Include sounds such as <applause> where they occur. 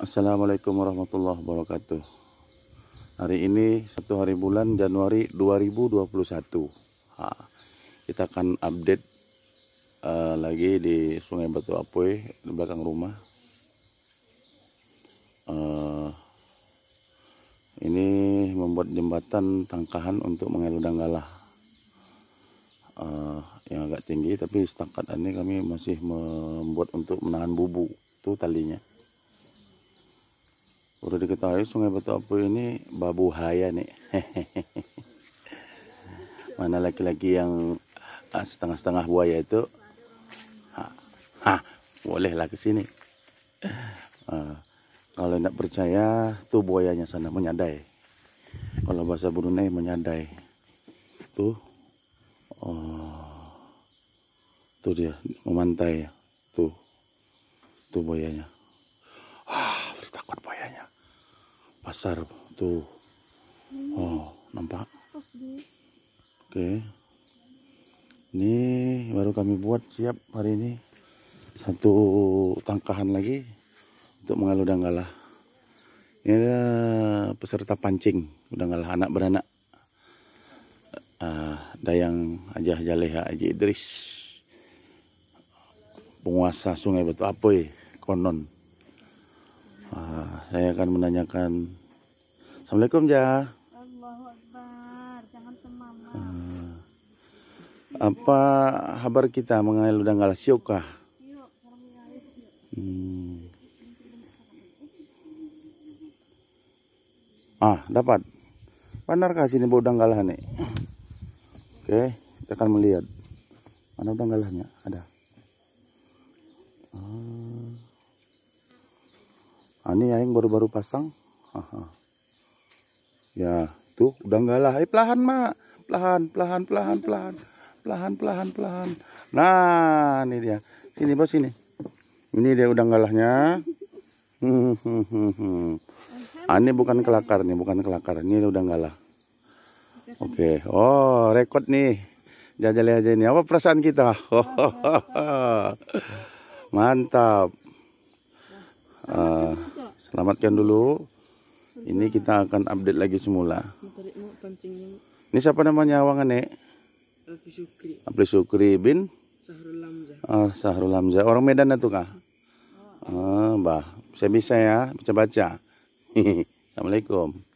Assalamualaikum warahmatullahi wabarakatuh Hari ini satu hari bulan Januari 2021 ha, Kita akan update uh, lagi di sungai Batu Apoy di belakang rumah uh, Ini membuat jembatan tangkahan untuk mengeludanggalah danggalah eh, uh, Yang agak tinggi tapi setakat ini kami masih membuat untuk menahan bubu Itu talinya Udah diketahui Sungai Batu Apu ini babu haya nih. <laughs> Mana laki-laki yang ah, setengah-setengah buaya itu hah bolehlah ke sini. Uh, kalau tidak percaya tuh buayanya sana menyadai. Kalau bahasa Brunei menyadai. Tuh. Oh. Tuh dia memantai. Tuh. Tuh buayanya kayaknya pasar tuh oh nampak oke ini baru kami buat siap hari ini satu tangkahan lagi untuk mengalu danggalah ini ada peserta pancing danggalah anak beranak uh, dayang aja Jaleha aja Idris penguasa sungai Batu Apoy konon saya akan menanyakan Assalamualaikum ya apa kabar kita mengenai ludang galasioka hmm. ah dapat benar kah sini udang galah nih oke kita akan melihat mana udang galahnya ada ah nah, ini yang baru-baru pasang Aha. ya tuh udah enggak lah eh, pelahan mak pelahan pelahan pelahan pelahan pelahan pelahan pelahan nah ini dia sini bos sini ini dia udah galahnya ah, ini bukan kelakar nih bukan kelakar ini udah galah oke okay. oh rekod nih jajal aja ini apa perasaan kita <laughs> mantap uh, selamatkan dulu ini kita akan update lagi semula ini siapa namanya awangan nek Abdul Syukri bin Sahrul Hamzah ah, Sahrul Hamzah orang Medan itu kah oh. ah, bah saya bisa ya bisa baca <laughs> assalamualaikum